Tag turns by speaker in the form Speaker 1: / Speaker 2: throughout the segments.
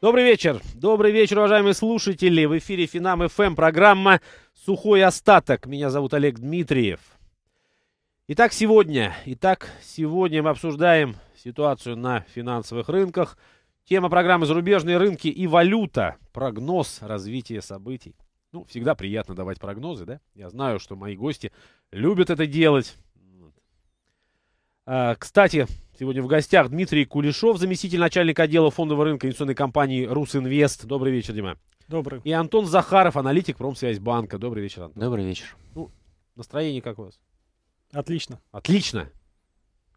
Speaker 1: Добрый вечер. Добрый вечер, уважаемые слушатели. В эфире Финам ФМ, эм, программа «Сухой остаток». Меня зовут Олег Дмитриев. Итак, сегодня, итак, сегодня мы обсуждаем ситуацию на финансовых рынках. Тема программы «Зарубежные рынки и валюта. Прогноз развития событий». Ну, всегда приятно давать прогнозы, да? Я знаю, что мои гости любят это делать. А, кстати, Сегодня в гостях Дмитрий Кулешов, заместитель начальника отдела фондового рынка инвестиционной компании «Русинвест». Добрый вечер, Дима. Добрый. И Антон Захаров, аналитик Промсвязьбанка. Добрый вечер, Антон. Добрый вечер. Ну, настроение как у вас? Отлично. Отлично.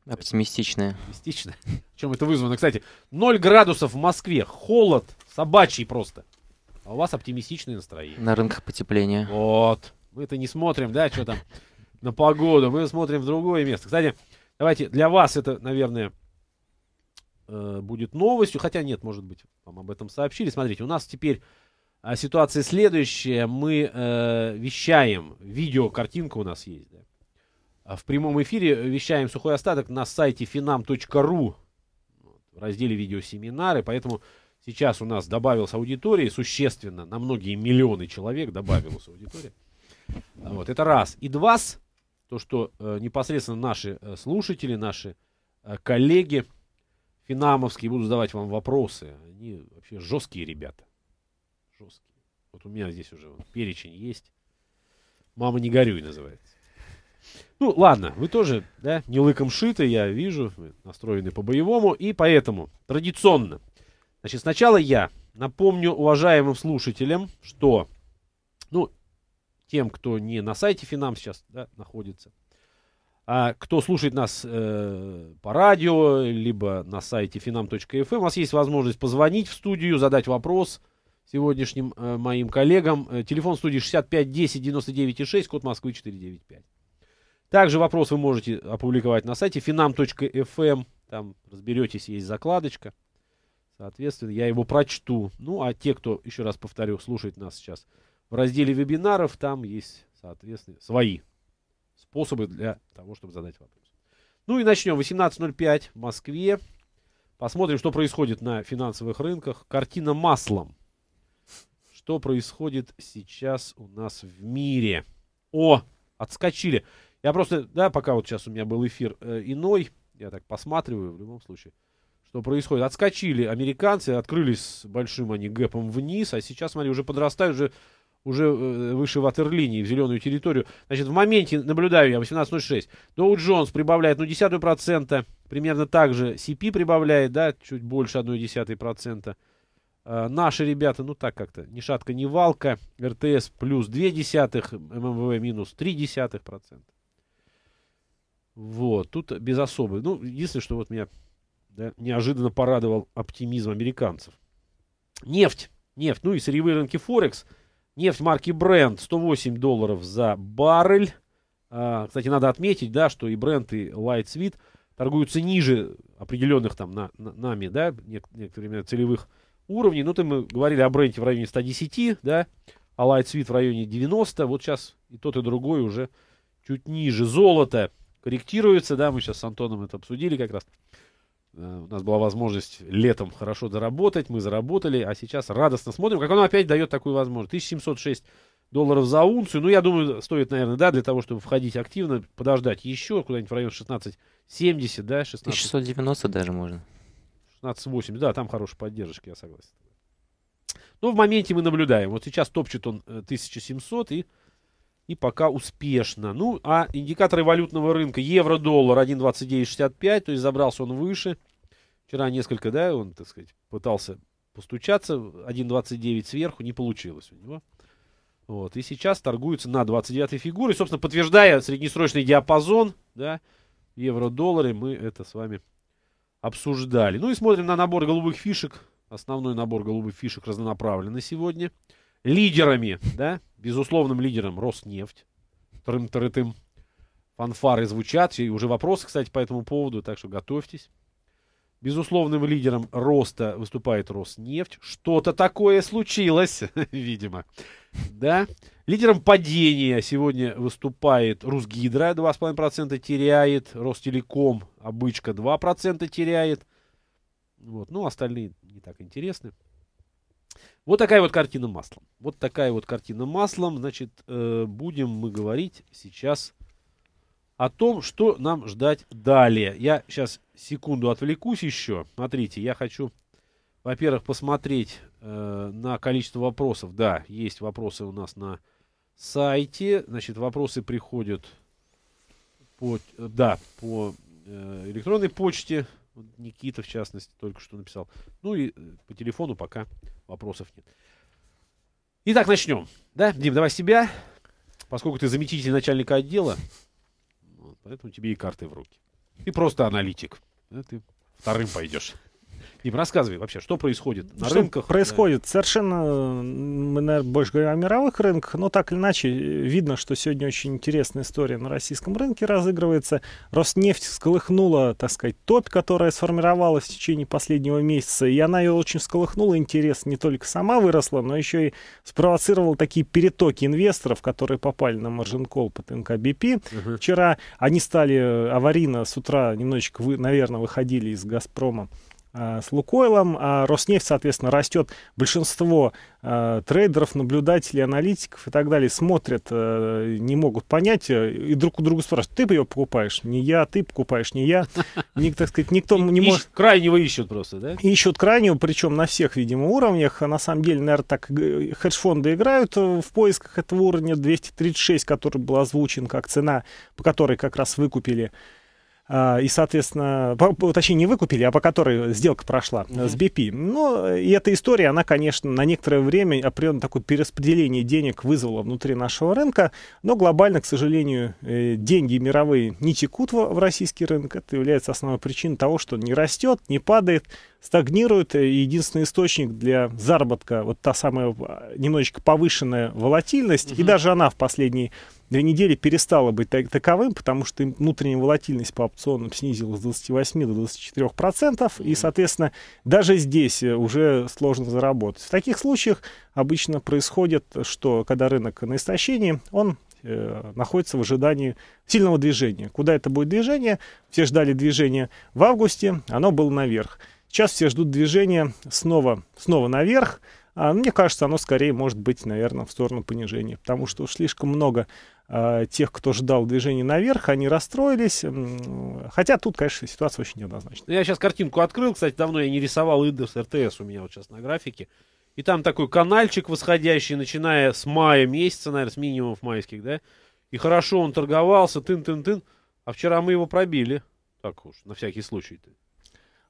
Speaker 2: Оптимистичное.
Speaker 1: Оптимистичное. Чем это вызвано? Кстати, 0 градусов в Москве. Холод собачий просто. А у вас оптимистичное настроение.
Speaker 2: На рынках потепления. Вот.
Speaker 1: Мы это не смотрим, да, что там на погоду. Мы смотрим в другое место. Кстати, Давайте, для вас это, наверное, э, будет новостью. Хотя нет, может быть, вам об этом сообщили. Смотрите, у нас теперь а, ситуация следующая. Мы э, вещаем видео, картинка у нас есть. Да? А в прямом эфире вещаем сухой остаток на сайте finam.ru в разделе видеосеминары. Поэтому сейчас у нас добавилась аудитория существенно. На многие миллионы человек добавилась аудитория. Вот, это раз. И два, то, что э, непосредственно наши э, слушатели, наши э, коллеги финамовские будут задавать вам вопросы. Они вообще жесткие ребята. Жесткие. Вот у меня здесь уже вот, перечень есть. Мама не горюй называется. Ну, ладно, вы тоже, да, не лыком шиты, я вижу, вы настроены по-боевому, и поэтому традиционно. Значит, сначала я напомню уважаемым слушателям, что тем, кто не на сайте Финам сейчас да, находится, а кто слушает нас э, по радио, либо на сайте finam.fm, эм. у вас есть возможность позвонить в студию, задать вопрос сегодняшним э, моим коллегам. Э, телефон студии 65 10 99 6, код Москвы 495. Также вопрос вы можете опубликовать на сайте finam.fm. Эм. Там разберетесь, есть закладочка. Соответственно, я его прочту. Ну, а те, кто, еще раз повторю, слушает нас сейчас в разделе вебинаров там есть, соответственно, свои способы для того, чтобы задать вопрос. Ну и начнем. 18.05 в Москве. Посмотрим, что происходит на финансовых рынках. Картина маслом. Что происходит сейчас у нас в мире? О, отскочили. Я просто, да, пока вот сейчас у меня был эфир э, иной, я так посматриваю в любом случае, что происходит. Отскочили американцы, открылись с большим они гэпом вниз, а сейчас, смотри, уже подрастают, уже уже э, выше ватерлинии, в зеленую территорию. Значит, в моменте, наблюдаю я, 18.06, Доу Джонс прибавляет, ну, десятую процента, примерно так же CP прибавляет, да, чуть больше одной десятой процента. А, наши ребята, ну так как-то, ни шатка, ни валка, РТС плюс две десятых, ММВ эм эм минус три десятых процента. Вот, тут без особой. Ну, единственное, что вот меня да, неожиданно порадовал оптимизм американцев. Нефть, нефть, ну и сырьевые рынки Форекс – Нефть марки Brent 108 долларов за баррель. А, кстати, надо отметить, да, что и Brent, и Light Sweet торгуются ниже определенных там на, на, нами, да, нек- некоторыми целевых уровней. Ну, то мы говорили о Brent в районе 110, да, а Light Sweet в районе 90. Вот сейчас и тот, и другой уже чуть ниже. Золото корректируется, да, мы сейчас с Антоном это обсудили как раз. Э, у нас была возможность летом хорошо заработать, мы заработали, а сейчас радостно смотрим, как оно опять дает такую возможность. 1706 долларов за унцию, ну, я думаю, стоит, наверное, да, для того, чтобы входить активно, подождать еще куда-нибудь в район 1670, да, 16...
Speaker 2: 1690 даже можно.
Speaker 1: 1680, да, там хорошая поддержка, я согласен. Но ну, в моменте мы наблюдаем, вот сейчас топчет он 1700 э, и и пока успешно. Ну, а индикаторы валютного рынка. Евро-доллар 1.2965, то есть забрался он выше. Вчера несколько, да, он, так сказать, пытался постучаться. 1.29 сверху, не получилось у него. Вот, и сейчас торгуется на 29-й фигуре. Собственно, подтверждая среднесрочный диапазон, да, евро-доллары, мы это с вами обсуждали. Ну и смотрим на набор голубых фишек. Основной набор голубых фишек разнонаправленный сегодня. Сегодня лидерами, да, безусловным лидером Роснефть. Трым-тры-тым. Фанфары звучат, и уже вопросы, кстати, по этому поводу, так что готовьтесь. Безусловным лидером роста выступает Роснефть. Что-то такое случилось, видимо. Да. Лидером падения сегодня выступает Русгидро, 2,5% теряет. Ростелеком, обычка, 2% теряет. Вот. Ну, остальные не так интересны. Вот такая вот картина маслом. Вот такая вот картина маслом. Значит, э, будем мы говорить сейчас о том, что нам ждать далее. Я сейчас секунду отвлекусь еще. Смотрите, я хочу, во-первых, посмотреть э, на количество вопросов. Да, есть вопросы у нас на сайте. Значит, вопросы приходят по, да, по э, электронной почте. Никита, в частности, только что написал. Ну и э, по телефону пока вопросов нет. Итак, начнем. Да, Дим, давай себя, поскольку ты заместитель начальника отдела, вот, поэтому тебе и карты в руки. Ты просто аналитик. Да, ты вторым пойдешь. Дим, рассказывай вообще, что происходит на что рынках? происходит?
Speaker 3: Совершенно, мы, больше говорим о мировых рынках, но так или иначе, видно, что сегодня очень интересная история на российском рынке разыгрывается. Роснефть всколыхнула, так сказать, топ, которая сформировалась в течение последнего месяца, и она ее очень всколыхнула, интерес не только сама выросла, но еще и спровоцировала такие перетоки инвесторов, которые попали на маржин колл под НКБП. Угу. Вчера они стали э, аварийно с утра немножечко, вы, наверное, выходили из «Газпрома» А, с Лукойлом. А Роснефть, соответственно, растет. Большинство э, трейдеров, наблюдателей, аналитиков и так далее смотрят, э, не могут понять э, и друг у друга спрашивают, ты ее покупаешь, не я, ты покупаешь, не я. Ник, так сказать, никто не может...
Speaker 1: Крайнего ищут просто, да?
Speaker 3: Ищут крайнего, причем на всех, видимо, уровнях. На самом деле, наверное, так хедж-фонды играют э, в поисках этого уровня 236, который был озвучен как цена, по которой как раз выкупили а, и, соответственно, по, точнее, не выкупили, а по которой сделка прошла mm-hmm. с BP. Но ну, и эта история, она, конечно, на некоторое время определенно такое перераспределение денег вызвала внутри нашего рынка, но глобально, к сожалению, э, деньги мировые не текут в, в российский рынок. Это является основной причиной того, что не растет, не падает, стагнирует. Единственный источник для заработка, вот та самая а, немножечко повышенная волатильность, mm-hmm. и даже она в последние две недели перестала быть таковым, потому что внутренняя волатильность по опционам снизилась с 28 до 24 процентов, и, соответственно, даже здесь э, уже сложно заработать. В таких случаях обычно происходит, что когда рынок на истощении, он э, находится в ожидании сильного движения. Куда это будет движение? Все ждали движения в августе, оно было наверх. Сейчас все ждут движения снова, снова наверх. А, мне кажется, оно скорее может быть, наверное, в сторону понижения, потому что слишком много Э, тех, кто ждал движения наверх, они расстроились. Хотя тут, конечно, ситуация очень неоднозначная.
Speaker 1: Ну, я сейчас картинку открыл, кстати, давно я не рисовал индекс РТС у меня вот сейчас на графике. И там такой канальчик восходящий, начиная с мая месяца, наверное, с минимумов майских, да? И хорошо он торговался, тын-тын-тын. А вчера мы его пробили. Так уж, на всякий случай.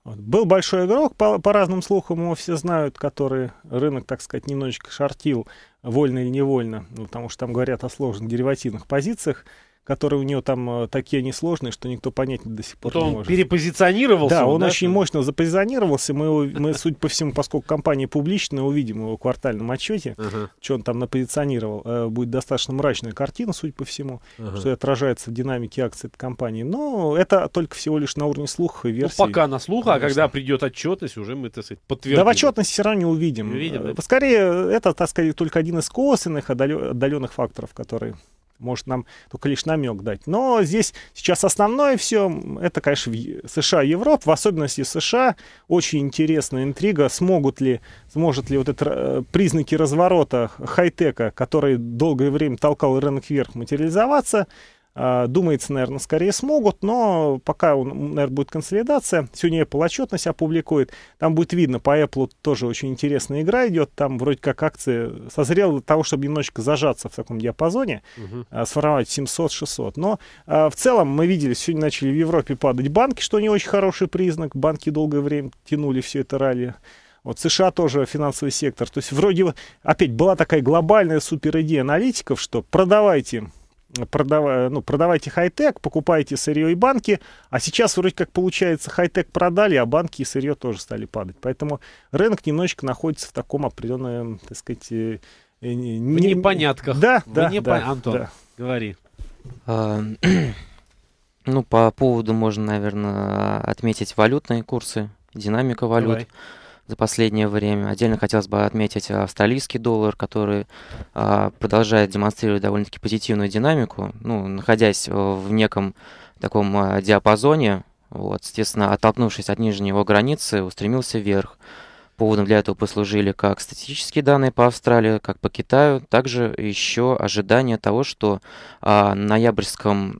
Speaker 3: Вот. Был большой игрок, по, по разным слухам его все знают, который рынок, так сказать, немножечко шортил, вольно или невольно, ну, потому что там говорят о сложных деривативных позициях которые у него там э, такие несложные, что никто понять до сих пор вот не он перепозиционировался. Да, он, он очень что? мощно запозиционировался. Мы, мы, судя по всему, поскольку компания публичная, увидим его в квартальном отчете, uh-huh. что он там напозиционировал. Э, будет достаточно мрачная картина, судя по всему, uh-huh. что отражается в динамике акций этой компании. Но это только всего лишь на уровне слуха и ну, версии. Ну, пока на слух, а когда
Speaker 1: придет отчетность, уже мы, так сказать, подтвердим. Да в
Speaker 3: отчетности все равно не увидим. Не увидим да? Скорее, это, так сказать, только один из косвенных отдаленных факторов, которые может нам только лишь намек дать. Но здесь сейчас основное все, это, конечно, США и Европа, в особенности США. Очень интересная интрига, смогут ли, сможет ли вот это э, признаки разворота хай-тека, который долгое время толкал рынок вверх, материализоваться. А, думается, наверное, скорее смогут, но пока, наверное, будет консолидация. Сегодня Apple отчетность опубликует. Там будет видно, по Apple тоже очень интересная игра идет. Там вроде как акции созрела для того, чтобы немножечко зажаться в таком диапазоне, угу. uh сформовать 700-600. Но а, в целом мы видели, сегодня начали в Европе падать банки, что не очень хороший признак. Банки долгое время тянули все это ралли. Вот США тоже финансовый сектор. То есть вроде, опять, была такая глобальная супер идея аналитиков, что продавайте продав... Э, ну, продавайте хай-тек, покупайте сырье и банки, а сейчас вроде как получается хай-тек продали, а банки и сырье тоже стали падать. Поэтому рынок немножечко находится в таком определенном, так сказать... Э, э, в непонятках. Да, в да, непон... да. Антон, да.
Speaker 1: говори.
Speaker 2: А, ну, по поводу можно, наверное, отметить валютные курсы, динамика валют. Давай за последнее время. Отдельно хотелось бы отметить австралийский доллар, который а, продолжает демонстрировать довольно-таки позитивную динамику, ну, находясь э, в неком таком а, диапазоне, вот, естественно, оттолкнувшись от нижней его границы, устремился вверх. Поводом для этого послужили как статистические данные по Австралии, как по Китаю, также еще ожидание того, что а, на ноябрьском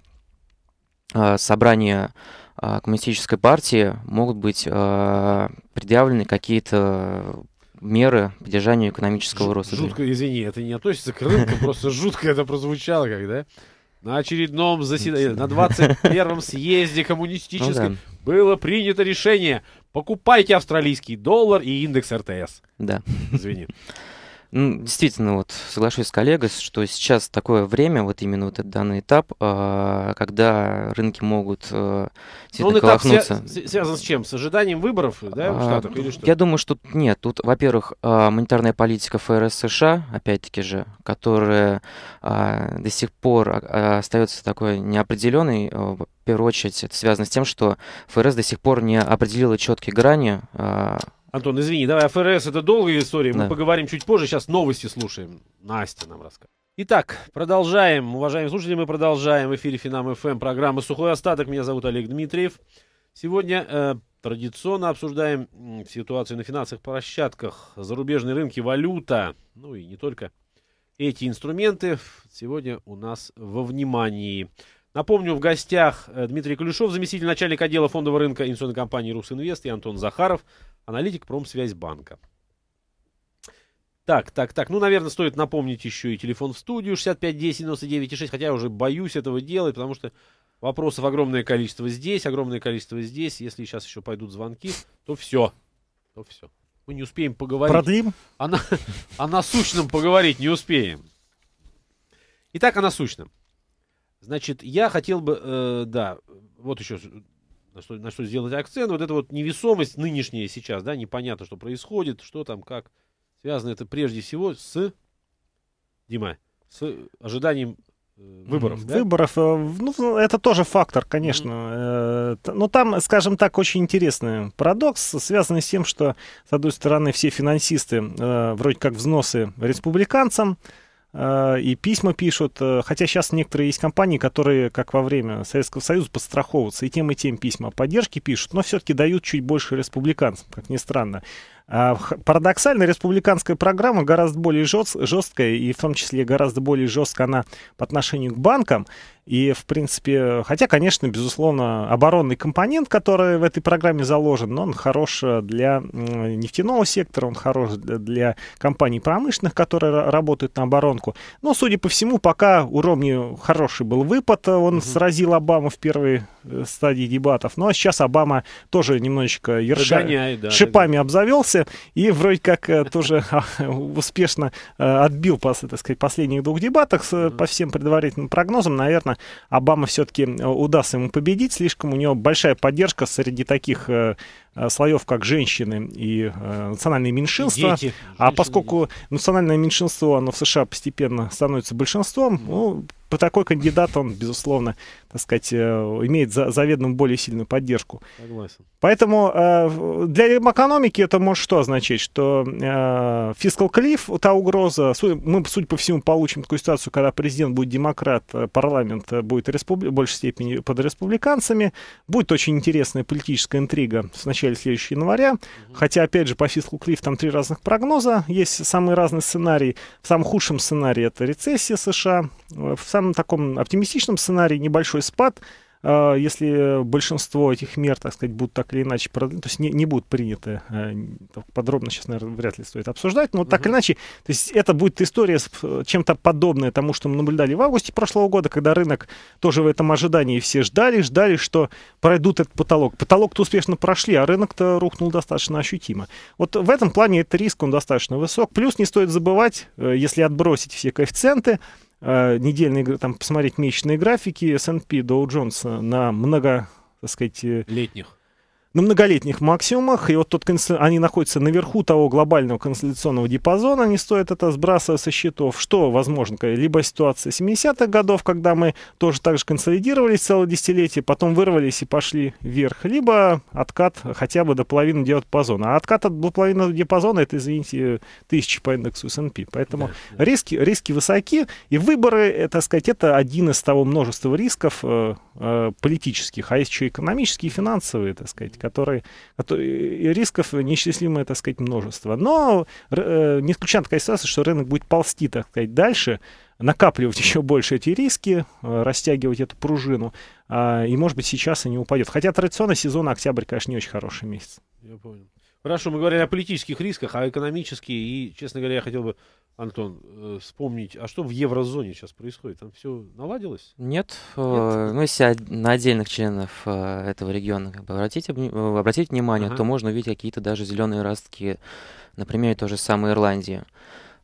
Speaker 2: а, собрании а, коммунистической партии могут быть а, предъявлены какие-то меры поддержанию экономического Ж- роста. Жутко,
Speaker 1: извини, это не относится к рынку, просто жутко это прозвучало, когда На очередном заседании, на 21-м съезде коммунистической ну, да. было принято решение покупайте австралийский доллар и индекс РТС.
Speaker 2: Да. Извини. Ну, действительно, вот соглашусь с коллегой, что сейчас такое время, вот именно вот этот данный этап, а, когда рынки могут э, Ну, колохнуться.
Speaker 1: Свя- связан с чем? С ожиданием выборов э, да, в а, Штатах а, или что? Я
Speaker 2: думаю, что нет. Тут, во-первых, а, монетарная политика ФРС США, опять-таки же, которая до сих пор остается такой неопределенной, э, в первую очередь это связано с тем, что ФРС до сих пор не определила четкие грани
Speaker 1: Антон, извини, давай, ФРС это долгая история, мы да. поговорим чуть позже, сейчас новости слушаем. Настя нам расскажет. Итак, продолжаем. Уважаемые слушатели, мы продолжаем. В эфире Финам ФМ, программы «Сухой остаток». Меня зовут Олег Дмитриев. Сегодня э, традиционно обсуждаем ситуацию на финансовых площадках, зарубежные рынки, валюта, ну и не только. Эти инструменты сегодня у нас во внимании. Напомню, в гостях э, Дмитрий Клюшов, заместитель начальника отдела фондового рынка инвестиционной компании «Русинвест» и Антон Захаров, аналитик Промсвязьбанка. Так, так, так. Ну, наверное, стоит напомнить еще и телефон в студию 6510-99,6, хотя я уже боюсь этого делать, потому что вопросов огромное количество здесь, огромное количество здесь. Если сейчас еще пойдут звонки, то все. То все. Мы не успеем поговорить. Продлим? О, а на... о а насущном поговорить не успеем. Итак, о насущном. Значит, я хотел бы, э, да, вот еще на что, на что сделать акцент. Вот эта вот невесомость нынешняя сейчас, да, непонятно, что происходит, что там, как. Связано это прежде всего с, Дима, с ожиданием э,
Speaker 3: выборов. Да? Выборов, э, ну, это тоже фактор, конечно. Mm-hmm. Но там, скажем так, очень интересный парадокс, связанный с тем, что, с одной стороны, все финансисты вроде как взносы республиканцам, Э, и письма пишут. Э, хотя сейчас некоторые есть компании, которые, как во время Советского Союза, подстраховываются и тем, и тем письма поддержки пишут, но все-таки дают чуть больше республиканцам, как ни странно. А, Парадоксально, республиканская программа гораздо более жест, жесткая, и в том числе гораздо более жесткая она по отношению к банкам. И, в принципе, хотя, конечно, безусловно, оборонный компонент, который в этой программе заложен, но он хорош э, для нефтяного сектора, он хорош для компаний промышленных, которые работают на оборонку. Но, судя по всему, пока у Ромни хороший был выпад, э, он угу. сразил Обаму в первой э, стадии дебатов. Но ну, а сейчас Обама тоже немножечко ерша... да, шипами да, да. обзавелся, Федя. И вроде как э, тоже успешно э, отбил, так сказать, последних двух дебатах э, по всем предварительным прогнозам. Наверное, Обама все-таки удастся ему победить. Слишком у него большая поддержка среди таких Э, слоев, как женщины и э, национальные меньшинства. Дети, а поскольку дети. национальное меньшинство оно в США постепенно становится большинством, ну, по такой кандидат он, безусловно, так сказать, э, имеет за, заведомо более сильную поддержку. Согласен. Поэтому э, для экономики это может что означать? Что э, фискал клифф, та угроза, судя, мы, судя по всему, получим такую ситуацию, когда президент будет демократ, э, парламент будет республи- в большей степени под республиканцами, будет очень интересная политическая интрига с начале следующего января. Хотя, опять же, по Фиску Клифф там три разных прогноза. Есть самые разные сценарии. В самом худшем сценарии это рецессия США. В самом таком оптимистичном сценарии небольшой спад – а, если большинство этих мер, так сказать, будут так или иначе, то есть не, не будут приняты, а, подробно сейчас, наверное, вряд ли стоит обсуждать, но угу. так или иначе, то есть это будет история с чем-то подобное тому, что мы наблюдали в августе прошлого года, когда рынок тоже в этом ожидании все ждали, ждали, что пройдут этот потолок. Потолок-то успешно прошли, а рынок-то рухнул достаточно ощутимо. Вот в этом плане этот риск, он достаточно высок. Плюс не стоит забывать, э, если отбросить все коэффициенты, Э, недельные, там, посмотреть месячные графики S&P Dow Jones на много, так сказать... Э, Летних на многолетних максимумах, и вот тот они находятся наверху того глобального консолидационного диапазона, не стоит это сбрасывать со счетов, что возможно, либо ситуация 70-х годов, когда мы тоже так же консолидировались целое десятилетие, потом вырвались и пошли вверх, либо откат хотя бы до половины диапазона. А откат от до половины диапазона, это, извините, тысячи по индексу S&P. Поэтому да, да. риски, риски высоки, и выборы, э, так сказать, это один из того множества рисков э, э, политических, а есть еще экономические и финансовые, так сказать, которые, которые рисков неисчислимое, так сказать, множество. Но э, не исключена такая ситуация, что рынок будет ползти, так сказать, дальше, накапливать еще больше эти риски, э, растягивать эту пружину, э, и, может быть, сейчас и не упадет. Хотя традиционно сезон октябрь, конечно, не очень хороший месяц.
Speaker 1: Я понял. Хорошо, мы говорили о политических рисках, а экономические, и, честно говоря, я хотел бы Антон, э, вспомнить, а что в еврозоне сейчас происходит? Там все наладилось?
Speaker 2: Нет. Э, Нет? Ну, если на отдельных членов э, этого региона как бы, обратить, обратить внимание, ага. то можно увидеть какие-то даже зеленые ростки, например, той же самой Ирландии.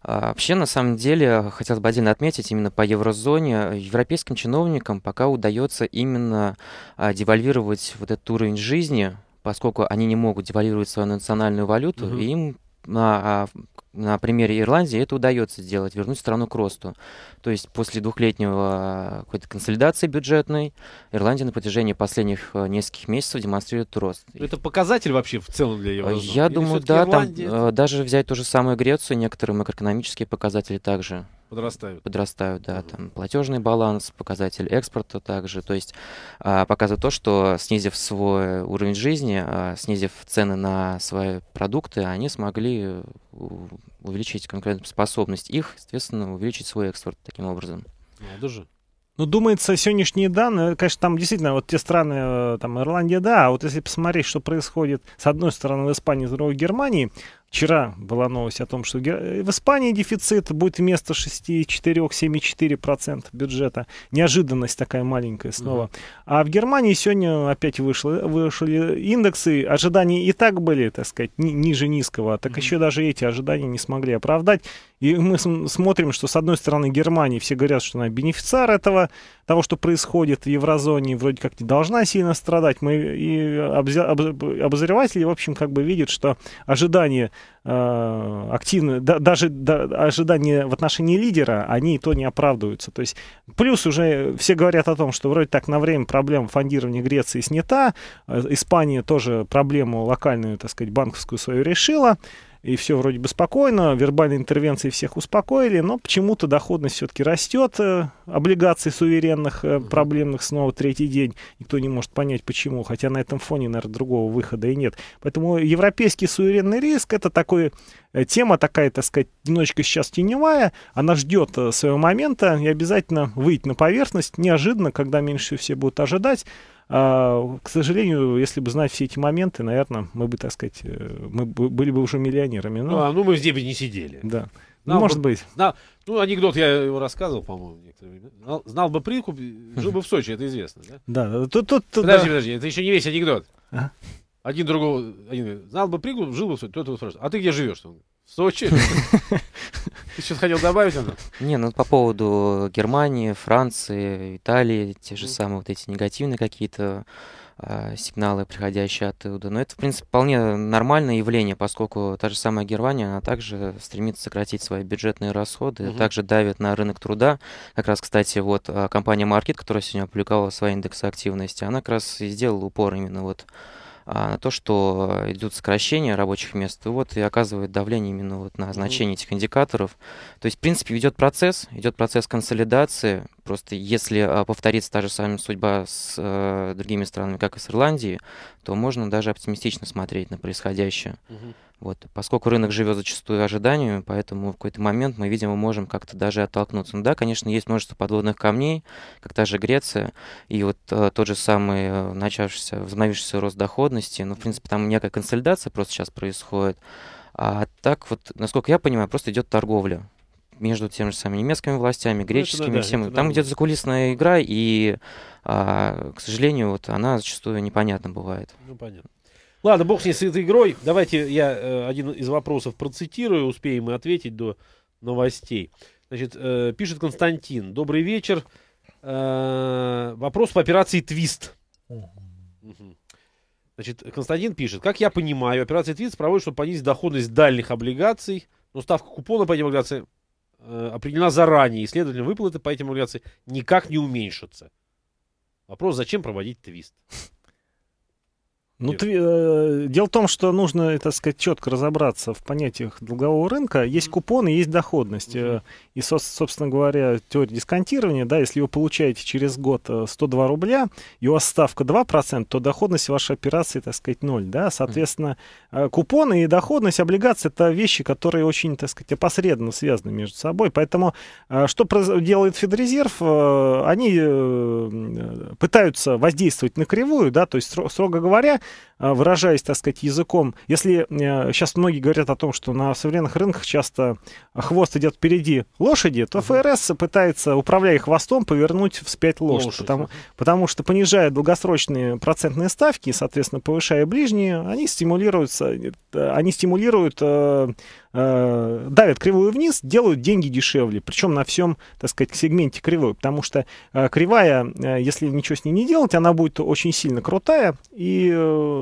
Speaker 2: А, вообще, на самом деле, хотел бы отдельно отметить, именно по еврозоне европейским чиновникам пока удается именно а, девальвировать вот этот уровень жизни, поскольку они не могут девальвировать свою национальную валюту, угу. и им а, на примере Ирландии это удается сделать, вернуть страну к росту. То есть после двухлетнего э, какой-то консолидации бюджетной Ирландия на протяжении последних э, нескольких месяцев демонстрирует рост.
Speaker 1: Это показатель вообще в целом для Еврозоны? Я Или думаю, да. Ирландия?
Speaker 2: Там, э, даже взять ту же самую Грецию, некоторые макроэкономические показатели также Подрастают. Подрастают, да. Там платежный баланс, показатель экспорта также. То есть а, показывает то, что снизив свой уровень жизни, а, снизив цены на свои продукты, они смогли э, увеличить конкурентоспособность их, соответственно, увеличить свой экспорт таким образом.
Speaker 1: Надо же.
Speaker 3: Ну, думается, сегодняшние данные, конечно, там действительно, вот те страны, э, там, Ирландия, да, а вот если посмотреть, что происходит с одной стороны в Испании, с другой в Германии, Вчера была новость о том, что э, в Испании дефицит будет вместо 6,4-7,4% бюджета. Неожиданность такая маленькая снова. Угу. А в Германии сегодня опять вышло, вышли индексы. Ожидания и так были, так сказать, ни, ниже низкого. Так угу. еще даже эти ожидания не смогли оправдать. И мы смотрим, что с одной стороны Германия, все говорят, что она бенефициар этого, того, что происходит в еврозоне, вроде как не должна сильно страдать. Мы и обозреватели, в общем, как бы видят, что ожидания э, активно, да, даже да, ожидания в отношении лидера, они и то не оправдываются. То есть плюс уже все говорят о том, что вроде так на время проблема фондирования Греции снята, э, Испания тоже проблему локальную, так сказать, банковскую свою решила и все вроде бы спокойно, вербальные интервенции всех успокоили, но почему-то доходность все-таки растет, э, облигации суверенных э, проблемных снова третий день, никто не может понять почему, хотя на этом фоне, наверное, другого выхода и нет. Поэтому европейский суверенный риск это такой э, тема такая, так сказать, немножечко сейчас теневая, она ждет своего момента и обязательно выйдет на поверхность неожиданно, когда меньше все будут ожидать, а, к сожалению, если бы знать все эти моменты, наверное, мы бы, так сказать, э, мы были бы уже миллионерами. Но... Ну, а, ну мы здесь бы не сидели. Да. Знал ну, может бы, быть.
Speaker 1: Знал, ну, анекдот я его рассказывал, по-моему, некоторое время. Знал, знал бы прикуп, жил бы в Сочи, это известно, да?
Speaker 3: Да. Тут, тут, тут, подожди, да. подожди,
Speaker 1: это еще не весь анекдот. А? Один другого, один, знал бы прикуп, жил бы в Сочи. Тот его спрашивает, а ты где живешь? Он в Сочи.
Speaker 2: Ты сейчас хотел добавить это? Не, ну по поводу Германии, Франции, Италии, те же самые вот эти негативные какие-то а, сигналы, приходящие оттуда. Но ну, это, в принципе, вполне нормальное явление, поскольку та же самая Германия, она также стремится сократить свои бюджетные расходы, угу. также давит на рынок труда. Как раз, кстати, вот а, компания Market, которая сегодня опубликовала свои индексы активности, она как раз и сделала упор именно вот на то, что идет сокращение рабочих мест, и вот и оказывает давление именно вот на значение этих индикаторов. То есть, в принципе, идет процесс, идет процесс консолидации. Просто если а, повторится та же самая судьба с э, другими странами, как и с Ирландией, то можно даже оптимистично смотреть на происходящее. Угу. Вот. Поскольку рынок живет зачастую ожиданию, поэтому в какой-то момент мы, видимо, можем как-то даже оттолкнуться. Но ну да, конечно, есть множество подводных камней, как та же Греция, и вот э, тот же самый э, начавшийся, возобновившийся рост доходности. Ну, в принципе, там некая консолидация просто сейчас происходит. А так вот, насколько я понимаю, просто идет торговля между теми же самыми немецкими властями, ну, греческими, ну, да, всем. Да, там да. где-то закулисная игра, и, а, к сожалению, вот она зачастую непонятна бывает. Ну, понятно.
Speaker 1: Ладно, бог с ней с этой игрой. Давайте я э, один из вопросов процитирую, успеем мы ответить до новостей. Значит, э, пишет Константин. Добрый вечер. Э, вопрос по операции «Твист». Значит, Константин пишет. Как я понимаю, операция «Твист» проводит, чтобы понизить доходность дальних облигаций, но ставка купона по этим облигациям э, определена заранее, и, следовательно, выплаты по этим облигациям никак не уменьшатся. Вопрос, зачем проводить «Твист»?
Speaker 3: Ну, ты, э, дело в том, что нужно, э, так сказать, четко разобраться в понятиях долгового рынка. Есть купоны, есть доходность. Э, и, собственно говоря, теория дисконтирования, да, если вы получаете через год 102 э, рубля, и у вас ставка 2%, то доходность вашей операции, так сказать, 0, да. Соответственно, купоны и доходность облигаций — это вещи, которые очень, так сказать, опосредованно связаны между собой. Поэтому что делает Федрезерв? Они пытаются воздействовать на кривую, да, то есть, строго говоря, а, выражаясь, так сказать, языком, если сейчас э, многие говорят о том, что на современных рынках часто а, хвост идет впереди лошади, то ФРС пытается, управляя хвостом, повернуть вспять лошадь. лошадь потому, потому что, понижая долгосрочные процентные ставки, соответственно, повышая ближние, они стимулируются, э, они стимулируют э, Э, давят кривую вниз, делают деньги дешевле, причем на всем, так сказать, сегменте кривой, потому что э, кривая, э, если ничего с ней не делать, она будет очень сильно крутая, и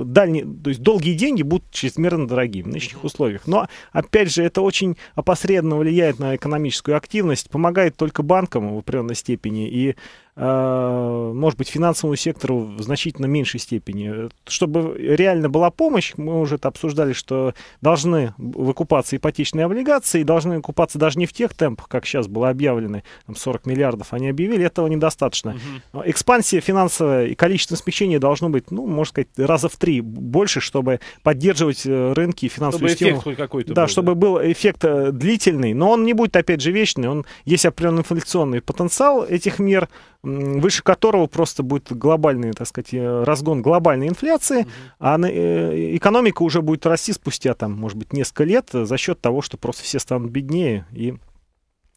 Speaker 3: дальние, то есть долгие деньги будут чрезмерно дорогими в нынешних условиях. Но, опять же, это очень опосредованно влияет на экономическую активность, помогает только банкам в определенной степени, и Э, может быть, финансовому сектору в значительно меньшей степени. Э, чтобы реально была помощь, мы уже это обсуждали, что должны выкупаться ипотечные облигации, должны выкупаться даже не в тех темпах, как сейчас было объявлено, там 40 миллиардов они объявили, этого недостаточно. Угу. Экспансия финансовая и количество смещения должно быть, ну, можно сказать, раза в три больше, чтобы поддерживать э, рынки и финансовую чтобы систему. Эффект какой да, был, чтобы да. был эффект длительный, но он не будет, опять же, вечный, он есть определенный инфляционный потенциал этих мер, выше которого просто будет глобальный, так сказать, э, разгон глобальной инфляции, угу. а э, экономика уже будет расти спустя, там, может быть, несколько лет за счет того, что просто все станут беднее и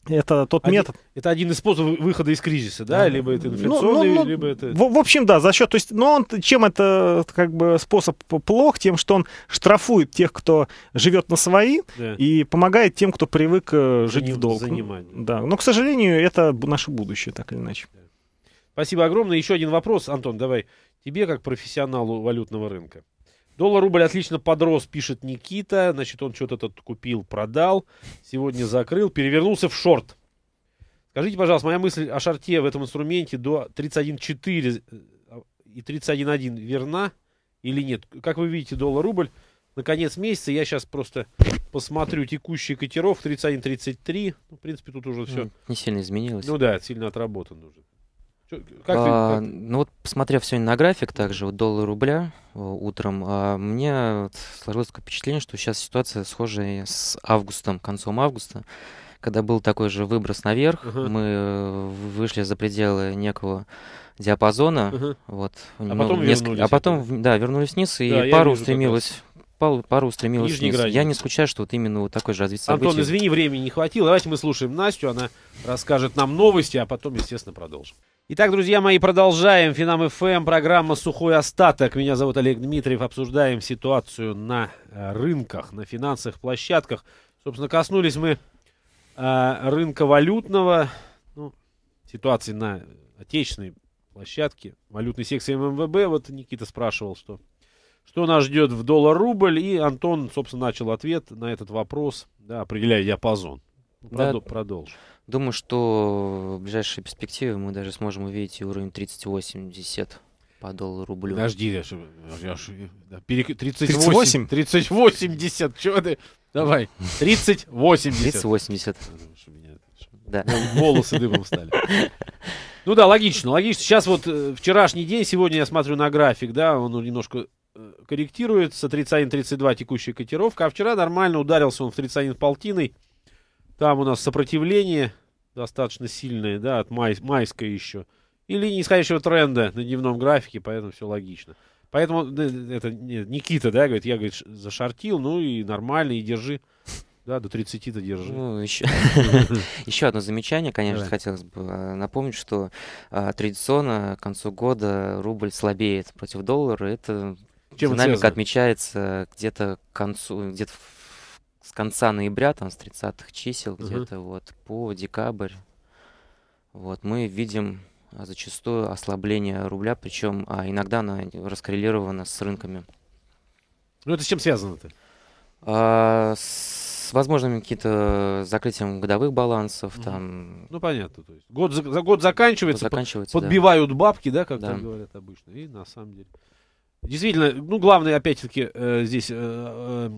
Speaker 3: это тот один, метод.
Speaker 1: Это один из способов выхода из кризиса, да? да. Либо
Speaker 3: это ну, инфляционный, ну, ну, ну, либо это. В, в общем, да, за счет. То есть, но он чем это как бы способ плох, тем, что он штрафует тех, кто живет на свои, да. и помогает тем, кто привык э, жить Заним, в долг. Занимание. Да. Но, к сожалению, это наше будущее, так или иначе. Да.
Speaker 1: Спасибо огромное. Еще один вопрос, Антон, давай тебе, как профессионалу валютного рынка. Доллар рубль отлично подрос, пишет Никита. Значит, он что-то тут купил, продал. Сегодня закрыл, перевернулся в шорт. Скажите, пожалуйста, моя мысль о шорте в этом инструменте до 31.4 э, и 31.1 верна или нет? Как вы видите, доллар-рубль на конец месяца. Я сейчас просто посмотрю текущие котировки 31.33. Ну, в принципе, тут уже все...
Speaker 2: Не сильно изменилось.
Speaker 1: Ну да, сильно отработан уже. Как а, ты,
Speaker 2: как... Ну вот, посмотрев сегодня на график, также вот доллар рубля э, утром, а, мне сложилось такое впечатление, что сейчас ситуация схожая с августом, концом августа, когда был такой же выброс наверх, uh-huh. мы э, вышли за пределы некого диапазона, uh-huh. вот, а ну, потом несколько, вернулись. А потом, да, вернулись вниз, да, и пара устремилась пару устремилась вниз. Градин. Я не скучаю, что вот именно вот такой же развитие событий. Антон, извини,
Speaker 1: времени не хватило. Давайте мы слушаем Настю, она расскажет нам новости, а потом, естественно, продолжим. Итак, друзья мои, продолжаем. Финам ФМ, программа «Сухой остаток». Меня зовут Олег Дмитриев. Обсуждаем ситуацию на э, рынках, на финансовых площадках. Собственно, коснулись мы э, рынка валютного, ну, ситуации на отечественной площадке, валютной секции ММВБ. Вот Никита спрашивал, что что нас ждет в доллар-рубль? И Антон, собственно, начал ответ на этот вопрос, да, определяя
Speaker 2: диапазон. Ну, продо- да, продолж. Думаю, что в ближайшей перспективе мы даже сможем увидеть уровень 38,50 по доллару рублю. Подожди, я,
Speaker 1: я, я, 38, 38?
Speaker 2: 3080, чего ты? Давай, 3080. 3080. Да. Волосы дыбом стали.
Speaker 1: Ну да, логично, логично. Сейчас вот э, вчерашний день, сегодня я смотрю на график, да, он немножко корректируется. 31.32 текущая котировка. А вчера нормально ударился он в 31 полтиной. Там у нас сопротивление достаточно сильное, да, от май, майской еще. И линия исходящего тренда на дневном графике, поэтому все логично. Поэтому это Никита, да, говорит, я, говорит, зашортил, ну и нормально, и держи. Да, до 30-то держи.
Speaker 2: Ну, еще, еще одно замечание, конечно, Давай. хотелось бы а, напомнить, что а, традиционно к концу года рубль слабеет против доллара. Это чем Динамика отмечается где-то к концу, где-то с конца ноября, там, с 30-х чисел, угу. где-то вот по декабрь. Вот мы видим а, зачастую ослабление рубля, причем а иногда она раскоррелирована с рынками. Ну это с чем связано-то? А, с возможными какие-то закрытием годовых балансов угу. там.
Speaker 1: Ну понятно, то есть год за, год заканчивается, заканчивается под, да. подбивают бабки, да, как да. там говорят обычно, и на самом деле.
Speaker 2: Действительно, ну, главное,
Speaker 1: опять-таки, э, здесь э, э,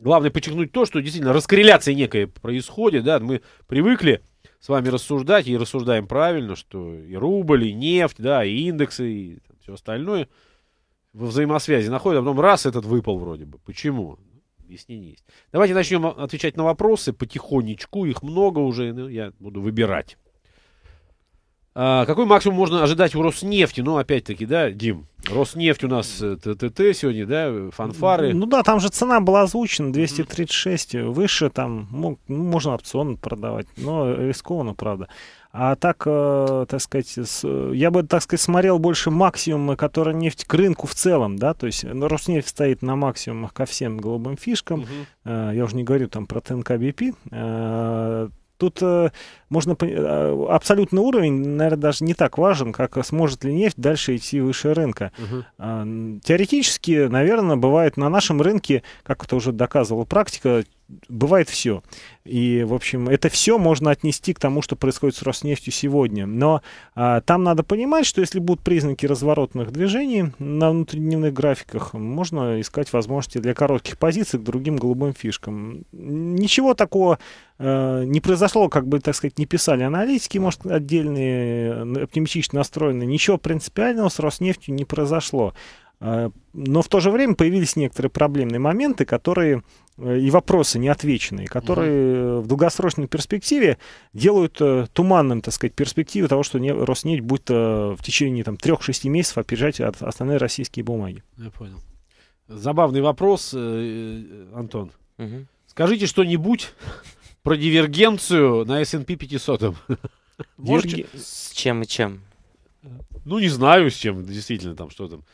Speaker 1: главное подчеркнуть то, что действительно раскорреляция некая происходит, да, мы привыкли с вами рассуждать и рассуждаем правильно, что и рубль, и нефть, да, и индексы, и там, все остальное во взаимосвязи находят, а потом раз этот выпал вроде бы. Почему? Объяснение есть. Давайте начнем отвечать на вопросы потихонечку, их много уже, ну, я буду выбирать. А, какой максимум можно ожидать у Роснефти? Ну, опять-таки, да, Дим? Роснефть у нас э, ТТТ сегодня, да, фанфары. Ну
Speaker 3: да, там же цена была озвучена 236, mm-hmm. Э, выше там ну, можно опцион продавать, но рискованно, правда. А так, э, так сказать, я бы, так сказать, смотрел больше максимумы, которые нефть к рынку в целом, да, то есть ну, Роснефть стоит на максимумах ко всем голубым фишкам, mm-hmm. я уже не говорю там про ТНК-БП, Тут можно а, абсолютный уровень, наверное, даже не так важен, как сможет ли нефть дальше идти выше рынка. Угу. Теоретически, наверное, бывает на нашем рынке, как это уже доказывала практика, бывает все. И, в общем, это все можно отнести к тому, что происходит с Роснефтью сегодня. Но а, там надо понимать, что если будут признаки разворотных движений на внутридневных графиках, можно искать возможности для коротких позиций к другим голубым фишкам. Ничего такого э, не произошло, как бы, так сказать, не писали аналитики, может, отдельные, э, оптимистично настроенные. Ничего принципиального с Роснефтью не произошло. А, но в то же время появились некоторые проблемные моменты, которые э, и вопросы неотвеченные, которые угу. в долгосрочной перспективе делают туманным, так сказать, перспективы того, что Роснефть будет в течение там, 3-6 месяцев опережать от остальные российские бумаги.
Speaker 1: Я понял. Забавный вопрос, Антон. Угу.
Speaker 3: Скажите что-нибудь
Speaker 1: про дивергенцию на S&P 500. может С чем и чем? Ну, не знаю, с чем, действительно, там, что там.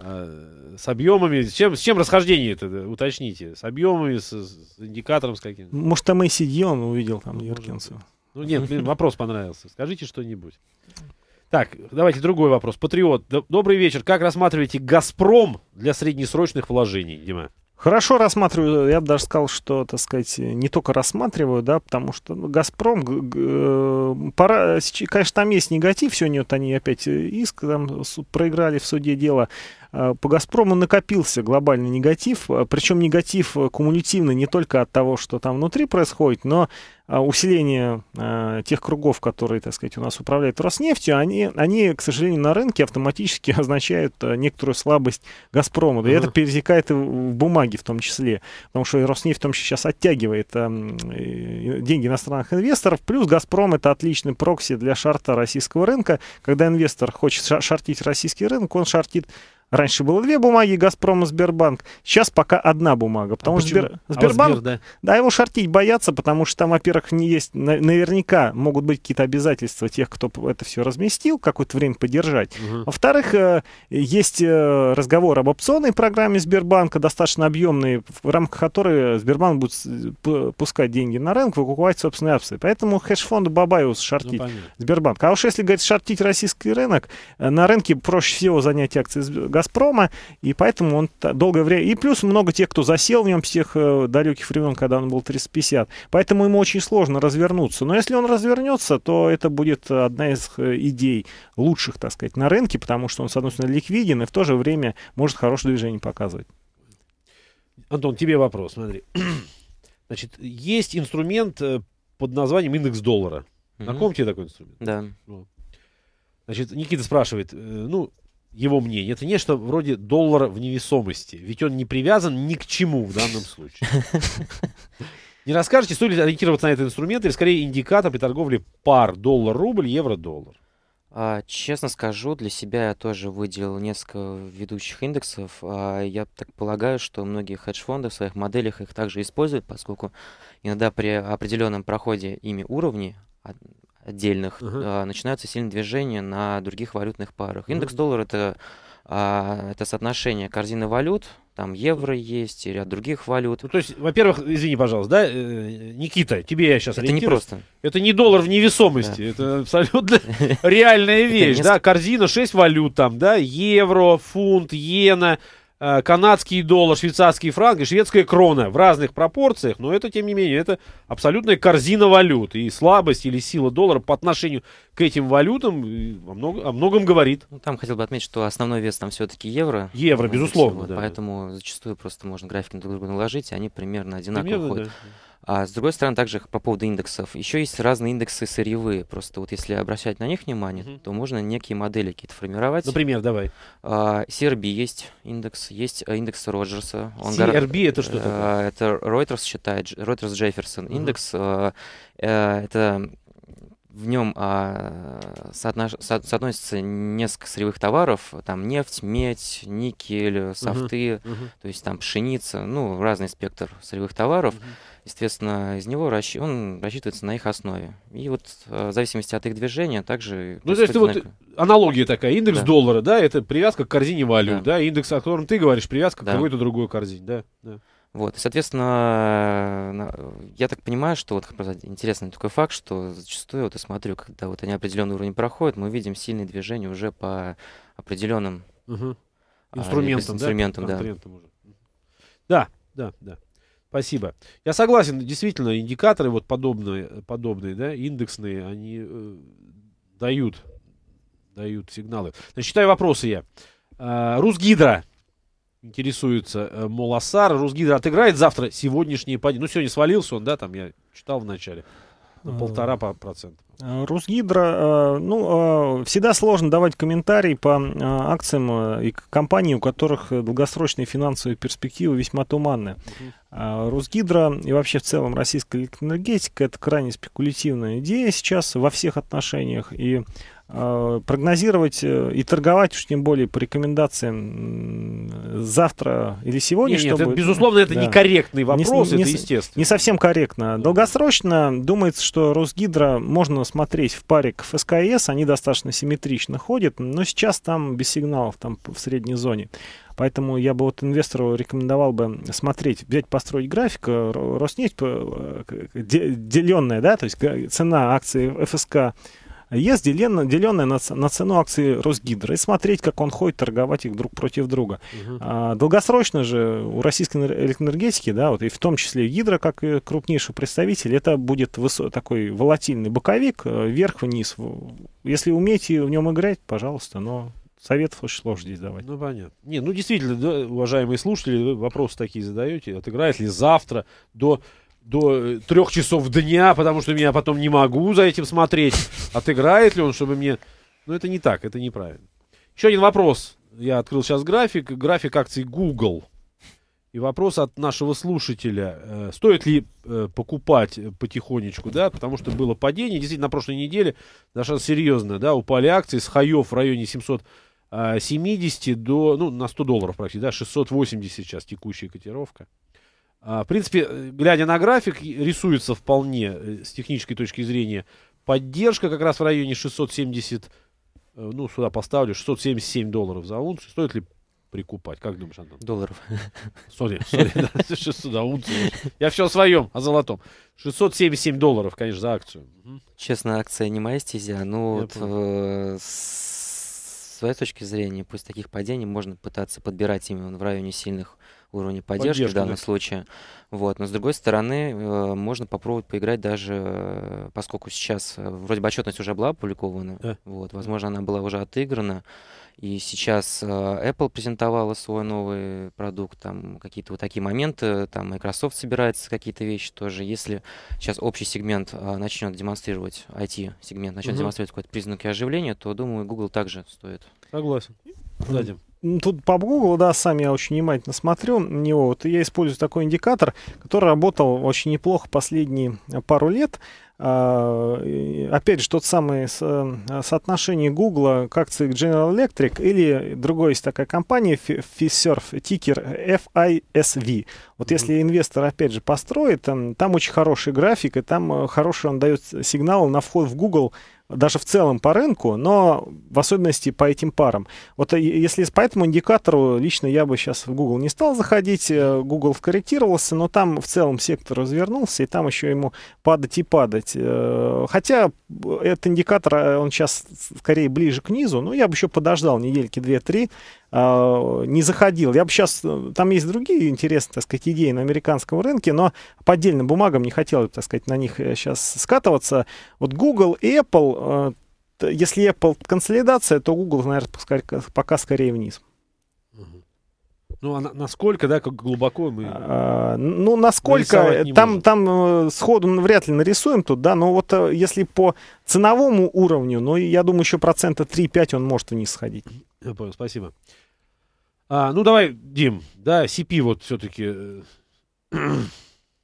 Speaker 1: А, с объемами, с чем, с чем расхождение это, уточните. С объемами, с, с индикатором с каким?
Speaker 3: Может, там и сидел, он увидел там Юркинцева. Ну, нет, мне вопрос
Speaker 1: понравился. Скажите что-нибудь. Так, давайте другой вопрос. Патриот, добрый вечер. Как рассматриваете «Газпром» для среднесрочных вложений, Дима?
Speaker 3: Хорошо рассматриваю, я бы даже сказал, что, так сказать, не только рассматриваю, да, потому что ну, «Газпром», г- г- э, пора, конечно, там есть негатив, сегодня вот они опять э, иск там проиграли в суде дело, Э, по «Газпрому» накопился глобальный негатив, э, причем негатив э, кумулятивный не только от того, что там внутри происходит, но усиление тех кругов, которые, так сказать, у нас управляют Роснефтью, они, они, к сожалению, на рынке автоматически означают некоторую слабость «Газпрома». Да, и это перетекает и в бумаги в том числе, потому что Роснефть в том числе сейчас оттягивает эм, деньги иностранных инвесторов, плюс «Газпром» — это отличный прокси для шарта российского рынка. Когда инвестор хочет шартить российский рынок, он шартит Раньше было две бумаги, Газпром и Сбербанк. Сейчас пока одна бумага, потому а что Сбер... А Сбербанк... А Сбер, да. да, его шортить боятся, потому что там, во-первых, не есть... Наверняка могут быть какие-то обязательства тех, кто это все разместил, какое-то время поддержать. Угу. Во-вторых, э, есть э, разговор об опционной программе Сбербанка, достаточно объемной, в рамках которой Сбербанк будет пускать деньги на рынок, выкупать собственные акции. Поэтому хедж-фонду Бабаеву шортить ну, Сбербанк. А уж если, говорить шортить российский рынок, э, на рынке проще всего занять акции Газпрома, «Газпрома», и поэтому он долгое время... И плюс много тех, кто засел в нем с тех э, далеких времен, когда он был 350. Поэтому ему очень сложно развернуться. Но если он развернется, то это будет одна из э, идей лучших, так сказать, на рынке, потому что он, с одной стороны, ликвиден и в то же время может хорошее движение показывать.
Speaker 1: Антон, тебе вопрос, смотри. Значит, есть инструмент э, под названием индекс доллара. Знаком mm-hmm. тебе такой инструмент? Да. Значит, Никита спрашивает, ну, его мнение, это нечто вроде доллара в невесомости. Ведь он не привязан ни к чему в данном случае. Не расскажете, стоит ли ориентироваться на
Speaker 2: этот инструмент или скорее индикатор при торговле пар доллар-рубль, евро-доллар? А, честно скажу, для себя я тоже выделил несколько ведущих индексов. А, я так полагаю, что многие хедж-фонды в своих моделях их также используют, поскольку иногда при определенном проходе ими уровней. А, отдельных, uh-huh. а, начинаются сильные движения на других валютных парах. Индекс uh-huh. доллара это, а, это соотношение корзины валют, там евро есть и ряд других валют. Ну, то есть,
Speaker 1: во-первых, извини, пожалуйста, да, э, Никита, тебе я сейчас Это не просто. Это не доллар в невесомости, это абсолютно реальная вещь, да, корзина 6 валют там, да, евро, фунт, иена, Э, канадский доллар, швейцарский франк и шведская крона в разных пропорциях, но это, тем не менее, это абсолютная корзина валют. И слабость или сила доллара по отношению к этим валютам э, о, мног, о многом
Speaker 2: говорит. Ну, там хотел бы отметить, что основной вес там все-таки евро. Евро, безусловно, всего, да. Поэтому зачастую просто можно графики друг друга наложить, и они примерно одинаково примерно, ходят. Да. А с другой стороны, также по поводу индексов. Еще есть разные индексы сырьевые. Просто вот если обращать на них внимание, Mm -hmm. то можно некие модели какие-то формировать. Например, давай. А, CRB есть индекс, есть э, индекс Роджерса. Он CRB гор... это что такое? Э, это Reuters считает, Reuters Jefferson Mm -hmm. индекс. А, это в нем а, соотно... со... соотносится несколько сырьевых товаров, там нефть, медь, никель, софты, uh-huh, uh-huh. то есть там пшеница, ну, разный спектр сырьевых товаров. Uh-huh. Естественно, из него расщ... он рассчитывается на их основе. И вот э, в зависимости от их движения также... Ну, то есть вот
Speaker 1: аналогия такая, индекс да. доллара, да, это привязка к корзине валют, да. да, индекс, о котором ты говоришь, привязка да. к какой-то
Speaker 2: другой корзине, да. да. Вот, и, соответственно, я так понимаю, что вот интересный такой факт, что зачастую вот я смотрю, когда вот они определенный уровень проходят, мы видим сильные движения уже по определенным угу. инструментам, а, инструментам, да, инструментам,
Speaker 1: да. Да, да, да. Спасибо. Я согласен, действительно, индикаторы вот подобные, подобные да, индексные, они э, дают, дают сигналы. Значит, читаю вопросы я. Э, Русгидро интересуется э, Молосар. Русгидро отыграет завтра сегодняшний падение. Ну, сегодня свалился он, да, там я читал вначале. начале. Ну, полтора процента.
Speaker 3: Э, Русгидро, э, ну, э, всегда сложно давать комментарии по акциям и компаниям, у которых долгосрочные финансовые перспективы весьма туманны. Русгидро и вообще в целом российская энергетика – это крайне спекулятивная идея сейчас во всех отношениях. И Э, прогнозировать э, и торговать, уж тем более по рекомендациям завтра или сегодня. Нет, чтобы... нет, это, безусловно, это да. некорректный вопрос, не, не, это естественно. Не совсем корректно. Долгосрочно думается, что Росгидро можно смотреть в паре к ФСКС, они достаточно симметрично ходят, но сейчас там без сигналов, там в средней зоне. Поэтому я бы вот инвестору рекомендовал бы смотреть, взять, построить график, э, Роснефть деленная, да, то есть цена акции ФСК ЕС делен, деленная на, на цену акции Росгидро, и смотреть, как он ходит, торговать их друг против друга. Угу. А, долгосрочно же у российской электроэнергетики, да, вот, и в том числе Гидро, как крупнейший представитель, это будет высо- такой волатильный боковик, э, вверх-вниз. Если умеете в нем играть, пожалуйста, но советов очень сложно здесь давать. Ну, понятно.
Speaker 1: Не, ну, действительно, да, уважаемые слушатели, вопросы такие задаете. Отыграет ли завтра до до э, трех часов дня, потому что я потом не могу за этим смотреть, отыграет ли он, чтобы мне... Ну, это не так, это неправильно. Еще один вопрос. Я открыл сейчас график. График акций Google. И вопрос от нашего слушателя. Э, стоит ли э, покупать потихонечку, да, потому что было падение. Действительно, на прошлой неделе достаточно серьезно, да, упали акции с хаев в районе 700 770 а, до, ну, на 100 долларов практически, да, 680 сейчас текущая котировка. А, в принципе, глядя на график, рисуется вполне э, с технической точки зрения поддержка как раз в районе 670, э, ну, сюда поставлю, 677 долларов за унцию. Стоит ли прикупать? Как думаешь, Антон? Долларов. Сори, сори, да, 600 Я все о своем, о золотом. 677
Speaker 2: долларов, конечно, за акцию. Честно, акция не моя стезя, но вот э, с своей точки зрения, после таких падений можно пытаться подбирать именно в районе сильных уровня поддержки, поддержки в данном да. случае. Вот. Но с другой стороны, э, можно попробовать поиграть даже, э, поскольку сейчас э, вроде бы отчетность уже была опубликована, да. вот, возможно, она была уже отыграна, и сейчас а, Apple презентовала свой новый продукт, там какие-то вот такие моменты, там Microsoft собирается какие-то вещи тоже. Если сейчас общий сегмент а, начнет демонстрировать, IT-сегмент начнет угу. демонстрировать какой-то признаки оживления, то, думаю, Google также стоит.
Speaker 1: Согласен.
Speaker 3: Дадим. Тут по Google, да, сам я очень внимательно смотрю на него. Вот я использую такой индикатор, который работал очень неплохо последние а, пару лет. А, опять же, тот самый э, соотношение Google к акции General Electric или другой есть такая компания FISERV, тикер FISV. Вот если инвестор, опять же, построит, там, там очень хороший график, и там э, хороший он дает сигнал на вход в Google даже в целом по рынку, но в особенности по этим парам. Вот э, если по этому индикатору лично я бы сейчас в Google не стал заходить, э, Google корректировался, но там в целом сектор развернулся, и там еще ему падать и падать. Э, хотя этот индикатор, он сейчас скорее ближе к низу, но я бы еще подождал недельки 2-3, а, не заходил. Я бы сейчас, э, там есть другие интересные, так сказать, идеи на американском рынке, но по отдельным бумагам не хотел, так сказать, на них сейчас э, скатываться. Вот Google и Apple, э, если Apple консолидация, то Google, наверное, пока скорее вниз.
Speaker 1: Ну, а насколько, да, как глубоко мы...
Speaker 3: А, ну, насколько... Там, там сходу вряд ли нарисуем тут, да, но вот если по ценовому уровню, ну, я думаю, еще процента 3-5 он может вниз сходить.
Speaker 1: Я понял, спасибо. А, ну давай, Дим, да, CP вот все-таки. Э,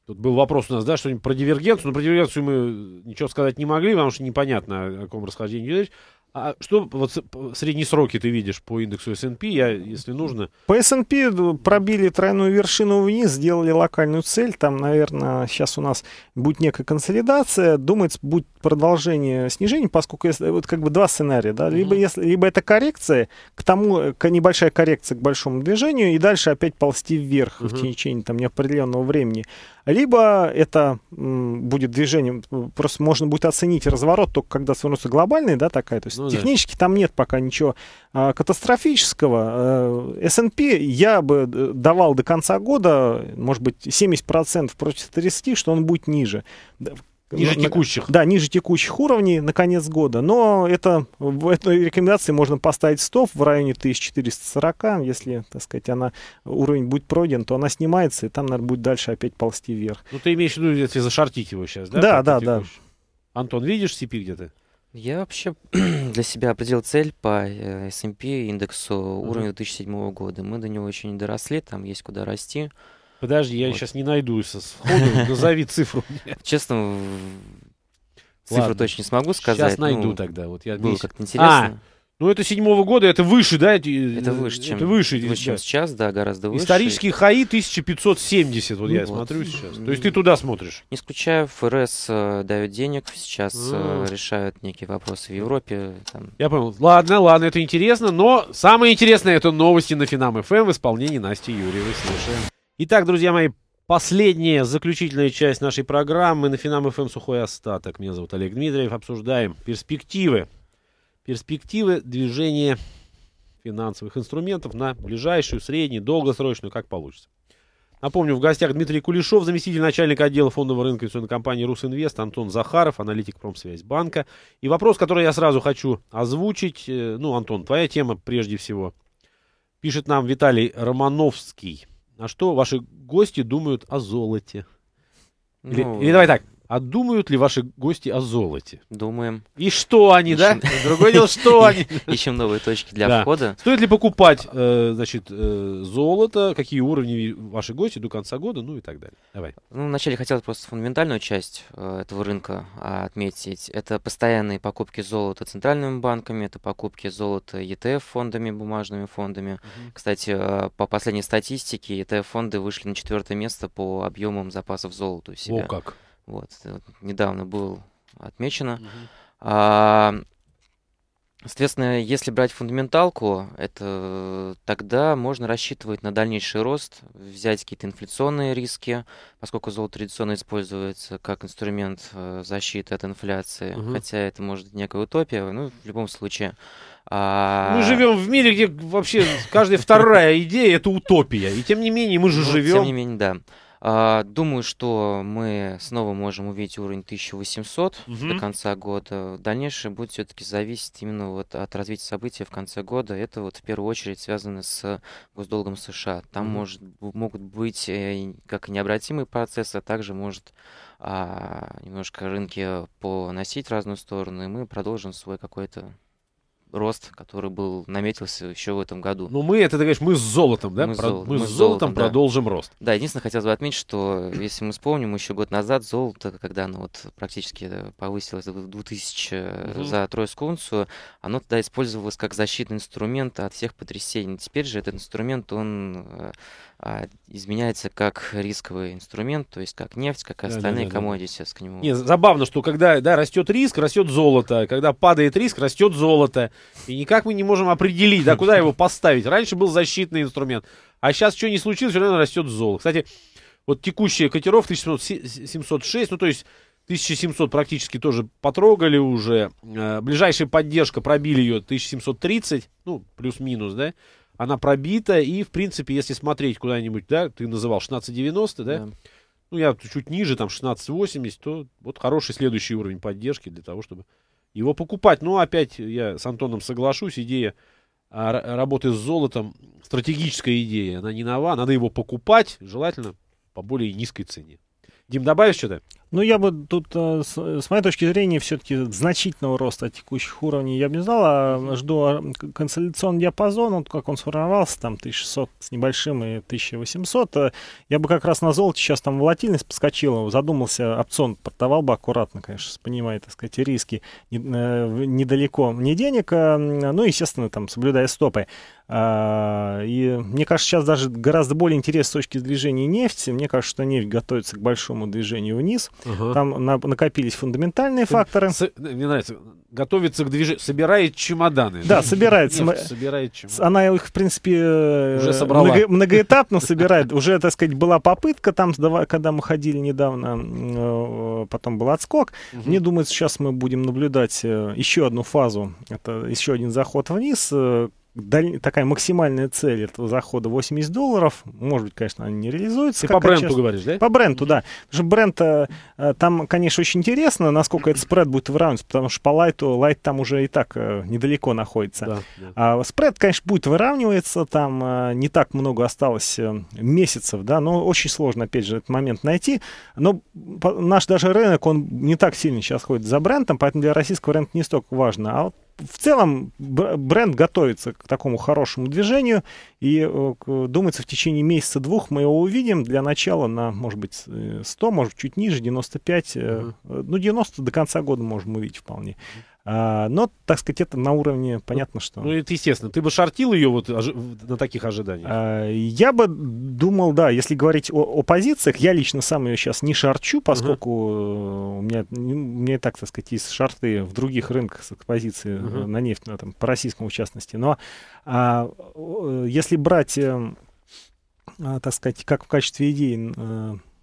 Speaker 1: тут был вопрос у нас, да, что-нибудь про дивергенцию. Но про дивергенцию мы ничего сказать не могли, потому что непонятно, о каком расхождении идет речь. А что вот средние сроки ты видишь по индексу S&P, я, если нужно?
Speaker 3: По S&P э, пробили тройную вершину вниз, сделали локальную цель. Там, наверное, сейчас у нас будет некая консолидация. Думается, будет продолжение снижения, поскольку если, вот как бы два сценария. Да? Либо, если, либо это коррекция, к тому э, к небольшая коррекция к большому движению, и дальше опять ползти вверх mm-hmm. в течение там, неопределенного времени либо это будет движением, просто можно будет оценить разворот только когда свернутся глобальные, да, такая, то есть ну, технически да. там нет пока ничего а, катастрофического. Э, S&P я бы э, давал до конца года, может быть, 70% против 30, что он будет ниже. Ниже текущих. Да, ниже текущих уровней на конец года. Но это, в этой рекомендации можно поставить стоп в районе 1440. Если, так сказать, она, уровень будет пройден, то она снимается, и там, наверное, будет дальше опять ползти вверх.
Speaker 1: Ну, ты имеешь в виду, если зашортить его сейчас, да? Да, да,
Speaker 3: да.
Speaker 2: Антон, видишь CP где-то? Я вообще для себя определил цель по э, S&P индексу уровня 2007 года. Мы до него еще не доросли, там есть куда расти. Подожди, я вот. сейчас не найду со сходу. Назови цифру. Честно, цифру точно не смогу сказать. Сейчас ну, найду тогда. Вот я было как-то интересно. А,
Speaker 1: ну, это седьмого года, это выше, да? Это выше, чем, это выше, выше, чем сейчас, да, гораздо выше. Исторический хаи
Speaker 2: 1570, вот ну, я вот. смотрю сейчас. То есть ты туда смотришь? Не исключаю, ФРС э, дает денег, сейчас э, а. решают некие вопросы в Европе. Там.
Speaker 1: Я понял. Ладно, ладно, это интересно, но самое интересное это новости на Финам ФМ эм в исполнении Насти Юрьевой. Слушаем. Итак, друзья мои, последняя, заключительная часть нашей программы на Финам ФМ эм «Сухой остаток». Меня зовут Олег Дмитриев. Обсуждаем перспективы. Перспективы движения финансовых инструментов на ближайшую, среднюю, долгосрочную, как получится. Напомню, в гостях Дмитрий Кулешов, заместитель начальника отдела фондового рынка инвестиционной компании «Русинвест», Антон Захаров, аналитик «Промсвязьбанка». И вопрос, который я сразу хочу озвучить. Э, ну, Антон, твоя тема прежде всего. Пишет нам Виталий Романовский. А что ваши гости думают о золоте? Или, ну, или давай так, а думают ли ваши гости о золоте? Думаем. И что они, Ищем... да? Другое дело, что они. Ищем
Speaker 2: новые точки для да. входа. Стоит
Speaker 1: ли покупать, э, значит, э, золото? Какие уровни ваши гости до конца года? Ну и так далее.
Speaker 2: Давай. Ну, вначале хотел просто фундаментальную часть э, этого рынка а, отметить. Это постоянные покупки золота центральными банками, это покупки золота ETF-фондами, бумажными фондами. Угу. Кстати, э, по последней статистике ETF-фонды вышли на четвертое место по объемам запасов золота у себя. О, как! Вот, недавно было отмечено. Угу. А, соответственно, если брать фундаменталку, это тогда можно рассчитывать на дальнейший рост, взять какие-то инфляционные риски, поскольку золото традиционно используется как инструмент э, защиты от инфляции, угу. хотя это может быть некая утопия, ну, в любом случае. А... Мы живем
Speaker 1: в мире, где вообще каждая вторая
Speaker 2: идея это утопия. И тем не менее, мы же ну, живем. Тем не менее, да. А, думаю, что мы снова можем увидеть уровень 1800 угу. до конца года. Дальнейшее будет все-таки зависеть именно вот от развития событий в конце года. Это вот в первую очередь связано с госдолгом США. Там угу. может, могут быть э, как необратимые процессы, а также может а, немножко рынки э, поносить в разную сторону, и мы продолжим свой какой-то рост, который был наметился еще в этом году. Ну мы,
Speaker 1: это ты говоришь, мы с золотом, да? Мы, Про... золот, мы, мы с золотом, золотом продолжим
Speaker 2: рост. Да, единственное, хотелось бы отметить, что если мы вспомним, еще год назад золото, когда оно вот практически повысилось в 2000 угу. Э, за тройскую унцию, оно тогда использовалось как защитный инструмент от всех потрясений. Теперь же этот инструмент, он э, а, изменяется как рисковый инструмент, то есть как нефть, как и остальные да, да, комодити к нему. Не,
Speaker 1: забавно, что когда да, растет риск, растет золото. Когда падает риск, растет золото. И никак мы не можем определить, да, куда его поставить. Раньше был защитный инструмент, а сейчас что не случилось, все равно растет золото. Кстати, вот текущие котировки 1706, ну то есть 1700 практически тоже потрогали уже. Э, ближайшая поддержка, пробили ее 1730, ну плюс-минус, да она пробита, и, в принципе, если смотреть куда-нибудь, да, ты называл 1690, да? да. Ну, я чуть ниже, там, 1680, то вот хороший следующий уровень поддержки для того, чтобы его покупать. Но ну, опять я с Антоном соглашусь, идея а, работы с золотом, стратегическая идея, она не нова, надо его покупать, желательно по более низкой цене. Дим, добавишь что-то?
Speaker 3: Ну, я бы тут, э, с моей точки зрения, все-таки значительного роста текущих уровней я бы не знал, а жду а, консолидационный диапазон, вот как он сформировался, там 1600 с небольшим и 1800. Э, я бы как раз на золоте сейчас там волатильность подскочила, задумался, опцион продавал бы аккуратно, конечно, понимая, так сказать, риски э, недалеко не денег, ну, естественно, там, соблюдая стопы. А, и мне кажется, сейчас даже гораздо более интересно с точки движения нефти. Мне кажется, что нефть готовится к большому движению вниз. Угу. Там на, накопились фундаментальные факторы. С,
Speaker 1: мне нравится. Готовится к движению. Собирает чемоданы. Да, собирает. собирает чемоданы. Она
Speaker 3: их, в принципе, э, уже собрала. Много, многоэтапно собирает. Уже, так сказать, была попытка там, когда мы ходили недавно, э, потом был отскок. Мне думается, сейчас мы будем наблюдать э, еще одну фазу. Это еще один заход вниз даль... такая максимальная цель этого захода 80 долларов. Может быть, конечно, они не реализуются. Ты по бренду сейчас... говоришь, да? По бренду, да. Потому что бренд э, э, там, конечно, очень интересно, насколько этот спред будет выравниваться, потому что по лайту, лайт там уже и так э, недалеко находится. Да, да. А спред, конечно, будет выравниваться, там не так много осталось месяцев, да, но очень сложно, опять же, этот момент найти. Но наш даже рынок, он не так сильно сейчас ходит за брендом, поэтому для российского рынка не столько важно. А вот в целом бренд готовится к такому хорошему движению, и э, думается, в течение месяца-двух мы его увидим для начала на, может быть, 100, э, может, чуть ниже, 95, mm-hmm. Э, ну, 90 до конца года можем увидеть вполне. Mm-hmm. А, но, так сказать, это на уровне, понятно, что... Ну,
Speaker 1: это естественно. Ты бы шортил ее вот на таких ожиданиях?
Speaker 3: А, я бы думал, да, если говорить о, о позициях, я лично сам ее сейчас не шарчу, поскольку uh-huh. у, меня, у меня, так, так сказать, есть шарты в других рынках с экспозиции uh-huh. Э, на нефть, на, ну, там, по российскому в частности. Но а, если брать, э, а, так сказать, как в качестве идеи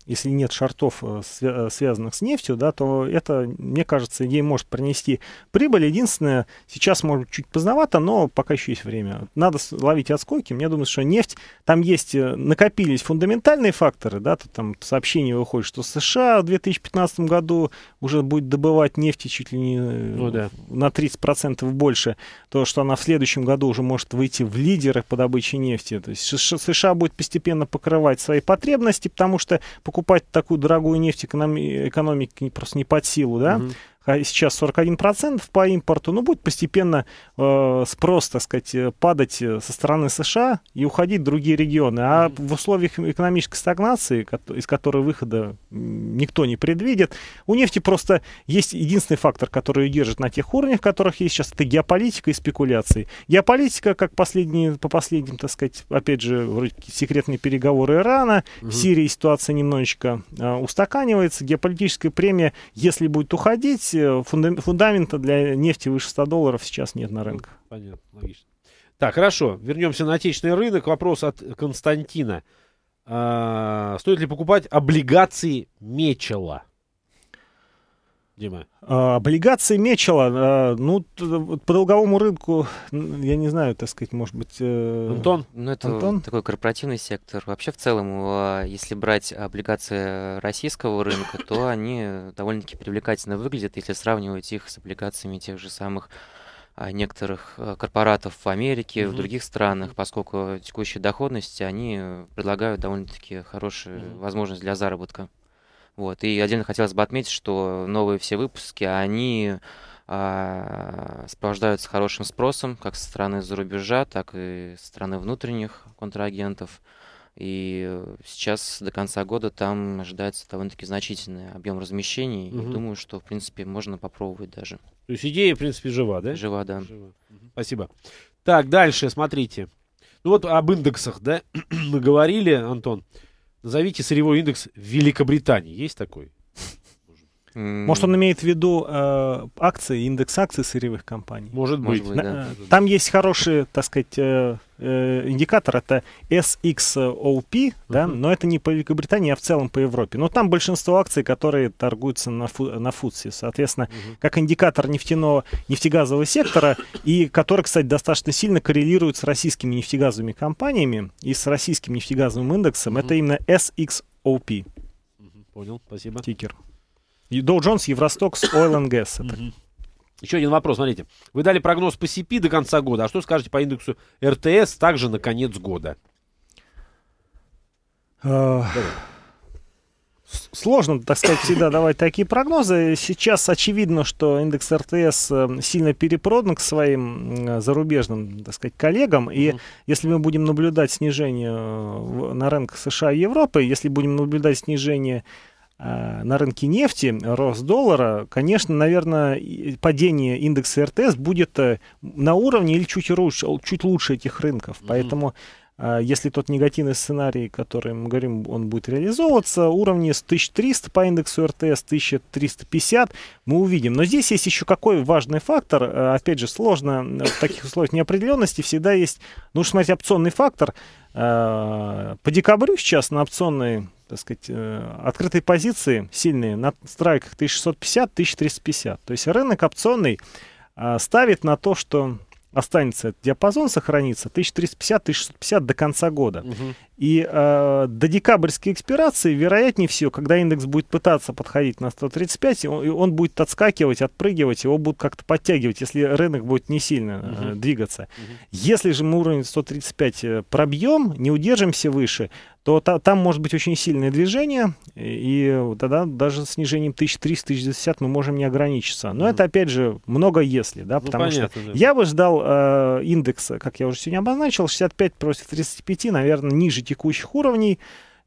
Speaker 3: если нет шортов э, э, связанных с нефтью, да, то это, мне кажется, ей может принести прибыль. Единственное, сейчас, может, чуть поздновато, но пока еще есть время. Надо ловить отскоки. Мне думаю, что нефть, там есть, э, накопились фундаментальные факторы, да, то там сообщение выходит, что США в 2015 году уже будет добывать нефти чуть ли не ну, да. на 30% больше, то, что она в следующем году уже может выйти в лидеры по добыче нефти. То есть США будет постепенно покрывать свои потребности, потому что покупать такую дорогую нефть экономике просто не под силу, да, угу. А, сейчас 41% по импорту, но ну, будет постепенно э, спрос, так сказать, э, падать э, со стороны США и уходить в другие регионы. А mm-hmm. в условиях эм, экономической стагнации, из которой выхода никто не предвидит, у нефти просто есть единственный фактор, который ее держит на тех уровнях, в которых есть сейчас, это геополитика и спекуляции. Геополитика, как последние, по последним, так сказать, опять же, вроде секретные переговоры Ирана, угу. в Сирии ситуация немножечко э, устаканивается, геополитическая премия, если будет уходить, э, фундамента для нефти выше 100 долларов сейчас нет на рынках. Ну, понятно, логично.
Speaker 1: Так, хорошо, вернемся на отечественный рынок. Вопрос от Константина. А, стоит ли покупать облигации Мечела? Дима?
Speaker 2: А,
Speaker 3: облигации Мечела, а, ну, по долговому рынку, я не знаю, так сказать, может быть... Э, Антон? Ну, это Антон?
Speaker 2: такой корпоративный сектор. Вообще, в целом, а, если брать облигации российского рынка, то они довольно-таки привлекательно выглядят, если сравнивать их с облигациями тех же самых некоторых корпоратов в Америке, mm-hmm. в других странах, поскольку текущие доходности, они предлагают довольно-таки хорошую mm-hmm. возможность для заработка. Вот. И отдельно хотелось бы отметить, что новые все выпуски, они а, сопровождаются хорошим спросом как со стороны зарубежа, так и со стороны внутренних контрагентов. И э, сейчас до конца года там ожидается довольно-таки значительный объем размещений. Угу. И думаю, что, в принципе, можно попробовать даже.
Speaker 1: То есть идея, в принципе, жива, да?
Speaker 2: Жива, да. Жива. Спасибо.
Speaker 1: Так, дальше, смотрите. Ну вот об индексах, да, мы говорили, Антон. Назовите сырьевой индекс Великобритании. Есть такой? Может, он
Speaker 3: имеет в виду э, акции, индекс акций сырьевых компаний? Может быть. Может быть да. Там есть хороший, так сказать, э, э индикатор, это SXOP, uh-huh. да, но это не по Великобритании, а в целом по Европе. Но там большинство акций, которые торгуются на, фу, на фудсе. Соответственно, uh-huh. как индикатор нефтяного, нефтегазового сектора, и который, кстати, достаточно сильно коррелирует с российскими нефтегазовыми компаниями и с российским нефтегазовым индексом, uh-huh. это именно SXOP. Понял, спасибо. Тикер. Доу Джонс, Евростокс,
Speaker 1: Oil and Gas. Это. Еще один вопрос, смотрите. Вы дали прогноз по CP до конца года, а что скажете по индексу РТС также на конец года?
Speaker 3: Сложно, так сказать, всегда давать такие прогнозы. Сейчас очевидно, что индекс РТС э, сильно перепродан к своим э, зарубежным, так сказать, коллегам. И mm-hmm. если мы будем наблюдать снижение э, на рынках США и Европы, если будем наблюдать снижение Э, на рынке нефти, рост доллара, конечно, наверное, падение индекса РТС будет э, на уровне или чуть лучше, чуть лучше этих рынков. Поэтому э, если тот негативный сценарий, который мы говорим, он будет реализовываться, уровни с 1300 по индексу РТС, 1350 мы увидим. Но здесь есть еще какой важный фактор. Опять же, сложно в таких условиях неопределенности. Всегда есть, нужно смотреть опционный фактор. Э, по декабрю сейчас на опционные, так сказать, э, открытые позиции сильные на страйках 1650-1350. То есть рынок опционный э, ставит на то, что останется этот диапазон, сохранится 1350-1650 до конца года. Угу. И э, до декабрьской экспирации, вероятнее всего, когда индекс будет пытаться подходить на 135, он, он будет отскакивать, отпрыгивать, его будут как-то подтягивать, если рынок будет не сильно э, двигаться. Угу. Если же мы уровень 135 э, пробьем, не удержимся выше, то та, там может быть очень сильное движение, и, и тогда даже снижением 1300-1060 мы можем не ограничиться. Но mm-hmm. это, опять же, много если, да, ну, потому понятно, что да. я бы ждал э, индекса, как я уже сегодня обозначил, 65 против 35, наверное, ниже текущих уровней.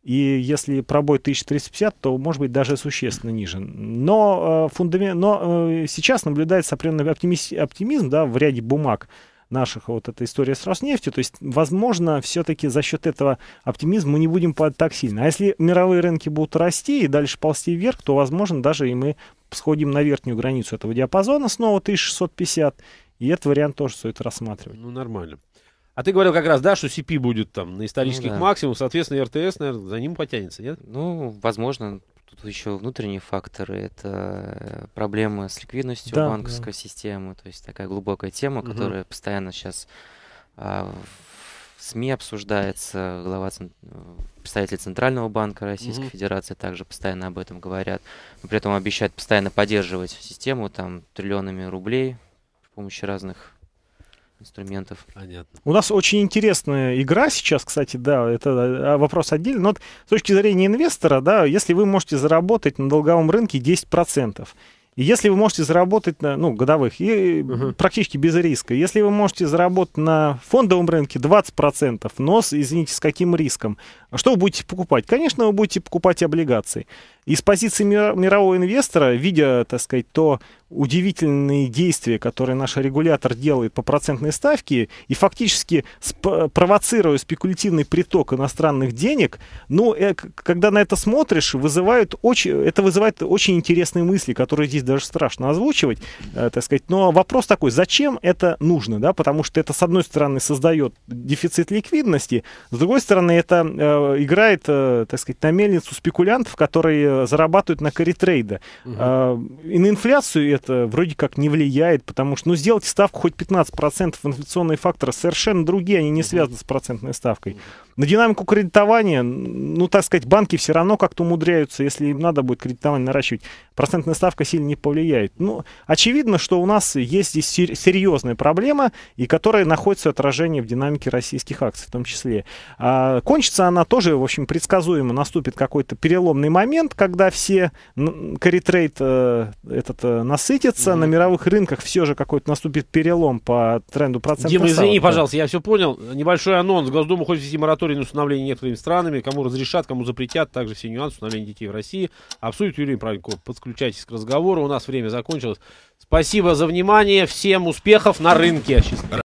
Speaker 3: И если пробой 1350, то может быть даже существенно ниже. Но, э, фундамент, но э, сейчас наблюдается определенный оптимизм, оптимизм да, в ряде бумаг наших, вот эта история с Роснефтью. То есть, возможно, все-таки за счет этого оптимизма мы не будем падать так сильно. А если мировые рынки будут расти и дальше ползти вверх, то, возможно, даже и мы сходим на верхнюю границу этого диапазона снова 1650. И этот вариант тоже стоит рассматривать. Ну,
Speaker 1: нормально.
Speaker 2: А ты говорил как раз, да, что CP будет там на исторических ну, да.
Speaker 1: максимум, соответственно, и РТС, наверное, за ним
Speaker 2: потянется, нет? Ну, возможно, тут еще внутренние факторы. Это э, проблемы с ликвидностью да, банковской да. системы. То есть такая глубокая тема, угу. которая постоянно сейчас а, в СМИ обсуждается. Глава представитель Центрального банка Российской угу. Федерации также постоянно об этом говорят. Но при этом обещают постоянно поддерживать систему там триллионами рублей с помощью разных инструментов. Понятно.
Speaker 3: У нас очень интересная игра сейчас, кстати, да, это а, вопрос отдельный, но вот с точки зрения инвестора, да, если вы можете заработать на долговом рынке 10%, и если вы можете заработать на, ну, годовых, и угу. практически без риска, если вы можете заработать на фондовом рынке 20%, но, извините, с каким риском, а что вы будете покупать? Конечно, вы будете покупать облигации. И с позиции мирового инвестора, видя, так сказать, то удивительные действия, которые наш регулятор делает по процентной ставке, и фактически провоцируя спекулятивный приток иностранных денег, ну, э, когда на это смотришь, вызывают очень, это вызывает очень интересные мысли, которые здесь даже страшно озвучивать, э, так сказать. Но вопрос такой, зачем это нужно, да, потому что это, с одной стороны, создает дефицит ликвидности, с другой стороны, это э, Э, играет, э, так сказать, на мельницу спекулянтов, которые э, зарабатывают на каритрейда. Угу. И на инфляцию это вроде как не влияет, потому что, ну, сделайте ставку хоть 15%, инфляционные факторы совершенно другие, они не угу. связаны с процентной ставкой. На динамику кредитования, ну, так сказать, банки все равно как-то умудряются, если им надо будет кредитование наращивать, процентная ставка сильно не повлияет. Ну, очевидно, что у нас есть здесь серьезная проблема, и которая находит свое отражение в динамике российских акций в том числе. А, кончится она тоже, в общем, предсказуемо. Наступит какой-то переломный момент, когда все каритрейд э, этот э, насытится, mm-hmm. на мировых рынках все же какой-то наступит перелом по тренду процентов. Дима, извини, пожалуйста,
Speaker 1: я все понял. Небольшой анонс. Госдума хочет ввести мораторий мораторий на усыновление некоторыми странами, кому разрешат, кому запретят, также все нюансы усыновления детей в России. Обсудит Юрий Правилько. Подключайтесь к разговору, у нас время закончилось. Спасибо за внимание, всем успехов на рынке.